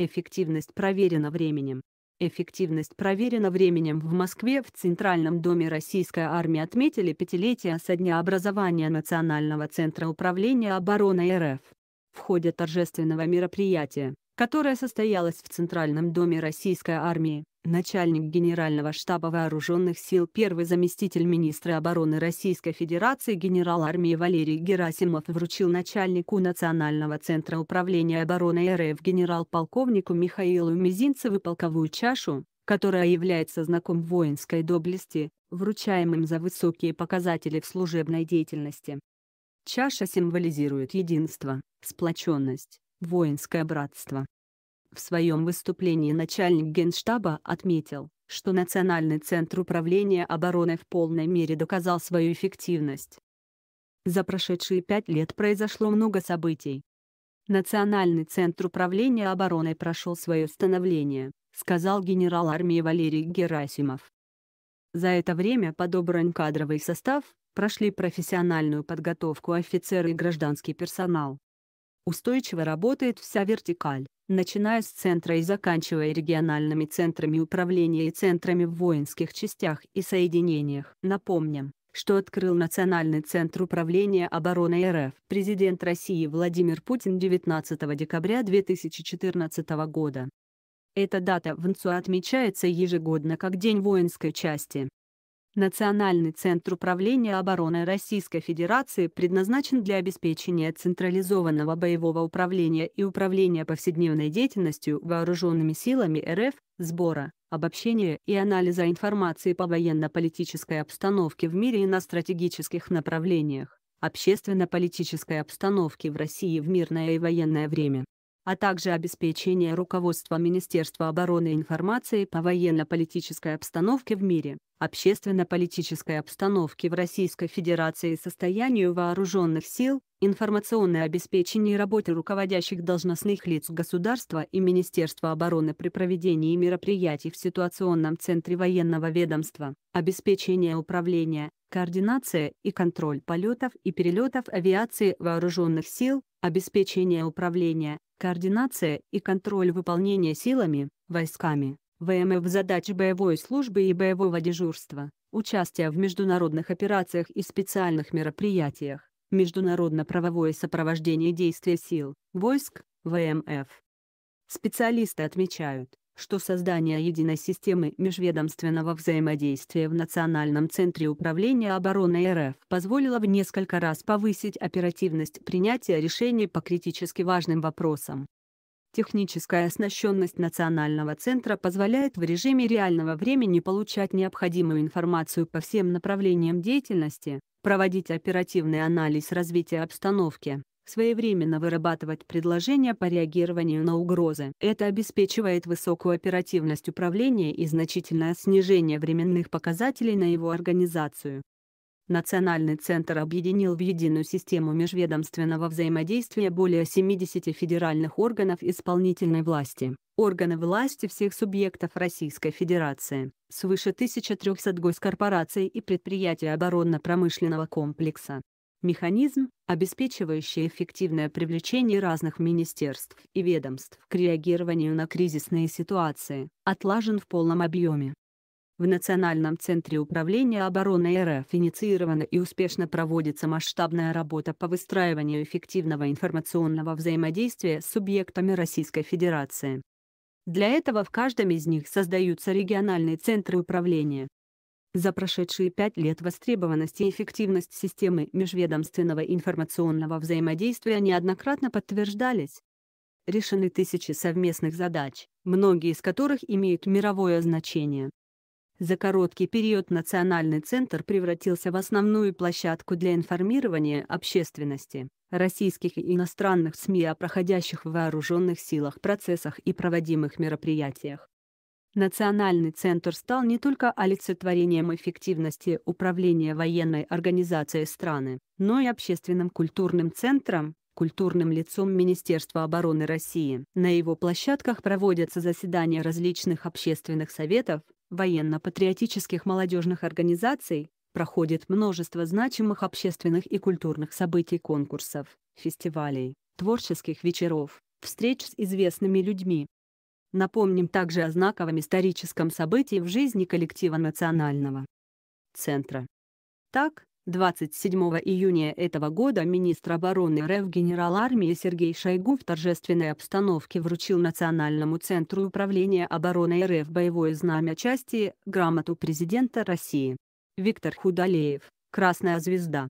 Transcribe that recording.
Эффективность проверена временем. Эффективность проверена временем в Москве в Центральном доме российской армии отметили пятилетие со дня образования Национального центра управления обороны РФ. В ходе торжественного мероприятия, которое состоялось в Центральном доме российской армии, начальник Генерального штаба Вооруженных сил первый заместитель министра обороны Российской Федерации генерал армии Валерий Герасимов вручил начальнику Национального центра управления обороной РФ генерал-полковнику Михаилу Мизинцеву полковую чашу, которая является знаком воинской доблести, вручаемым за высокие показатели в служебной деятельности. Чаша символизирует единство, сплоченность, воинское братство. В своем выступлении начальник Генштаба отметил, что Национальный центр управления обороной в полной мере доказал свою эффективность. За прошедшие пять лет произошло много событий. Национальный центр управления обороной прошел свое становление, сказал генерал армии Валерий Герасимов. За это время подобран кадровый состав, прошли профессиональную подготовку офицеры и гражданский персонал, Устойчиво работает вся вертикаль, начиная с центра и заканчивая региональными центрами управления и центрами в воинских частях и соединениях. Напомним, что открыл Национальный центр управления обороной РФ президент России Владимир Путин 19 декабря 2014 года. Эта дата в НЦУ отмечается ежегодно как День воинской части. Национальный центр управления обороной Российской Федерации предназначен для обеспечения централизованного боевого управления и управления повседневной деятельностью вооруженными силами РФ, сбора, обобщения и анализа информации по военно-политической обстановке в мире и на стратегических направлениях, общественно-политической обстановке в России в мирное и военное время а также обеспечение руководства Министерства обороны информации по военно-политической обстановке в мире, общественно-политической обстановке в Российской Федерации и состоянию вооруженных сил, информационное обеспечение работы руководящих должностных лиц государства и Министерства обороны при проведении мероприятий в ситуационном центре военного ведомства, обеспечение управления, координация и контроль полетов и перелетов авиации вооруженных сил, обеспечение управления, координация и контроль выполнения силами, войсками, ВМФ задач боевой службы и боевого дежурства, участие в международных операциях и специальных мероприятиях, международно-правовое сопровождение действия сил, войск, ВМФ. Специалисты отмечают, что создание единой системы межведомственного взаимодействия в Национальном центре управления обороной РФ позволило в несколько раз повысить оперативность принятия решений по критически важным вопросам. Техническая оснащенность Национального центра позволяет в режиме реального времени получать необходимую информацию по всем направлениям деятельности, проводить оперативный анализ развития обстановки, своевременно вырабатывать предложения по реагированию на угрозы. Это обеспечивает высокую оперативность управления и значительное снижение временных показателей на его организацию. Национальный центр объединил в единую систему межведомственного взаимодействия более 70 федеральных органов исполнительной власти, органы власти всех субъектов Российской Федерации, свыше 1300 госкорпораций и предприятий оборонно-промышленного комплекса, механизм, обеспечивающий эффективное привлечение разных министерств и ведомств к реагированию на кризисные ситуации, отлажен в полном объеме. В Национальном центре управления обороной РФ инициирована и успешно проводится масштабная работа по выстраиванию эффективного информационного взаимодействия с субъектами Российской Федерации. Для этого в каждом из них создаются региональные центры управления, за прошедшие пять лет востребованность и эффективность системы межведомственного информационного взаимодействия неоднократно подтверждались. Решены тысячи совместных задач, многие из которых имеют мировое значение. За короткий период Национальный центр превратился в основную площадку для информирования общественности, российских и иностранных СМИ о проходящих в вооруженных силах процессах и проводимых мероприятиях. Национальный центр стал не только олицетворением эффективности управления военной организацией страны, но и общественным культурным центром, культурным лицом Министерства обороны России. На его площадках проводятся заседания различных общественных советов, военно-патриотических молодежных организаций, проходит множество значимых общественных и культурных событий конкурсов, фестивалей, творческих вечеров, встреч с известными людьми, Напомним также о знаковом историческом событии в жизни коллектива Национального центра. Так, 27 июня этого года министр обороны РФ генерал армии Сергей Шойгу в торжественной обстановке вручил Национальному центру управления обороны РФ боевое знамя части, грамоту президента России. Виктор Худалеев, Красная звезда.